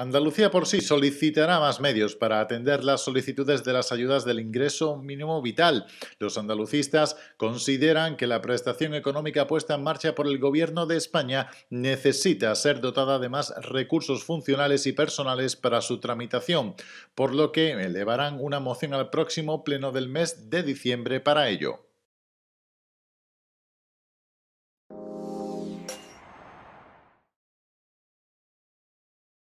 Andalucía por sí solicitará más medios para atender las solicitudes de las ayudas del ingreso mínimo vital. Los andalucistas consideran que la prestación económica puesta en marcha por el Gobierno de España necesita ser dotada de más recursos funcionales y personales para su tramitación, por lo que elevarán una moción al próximo pleno del mes de diciembre para ello.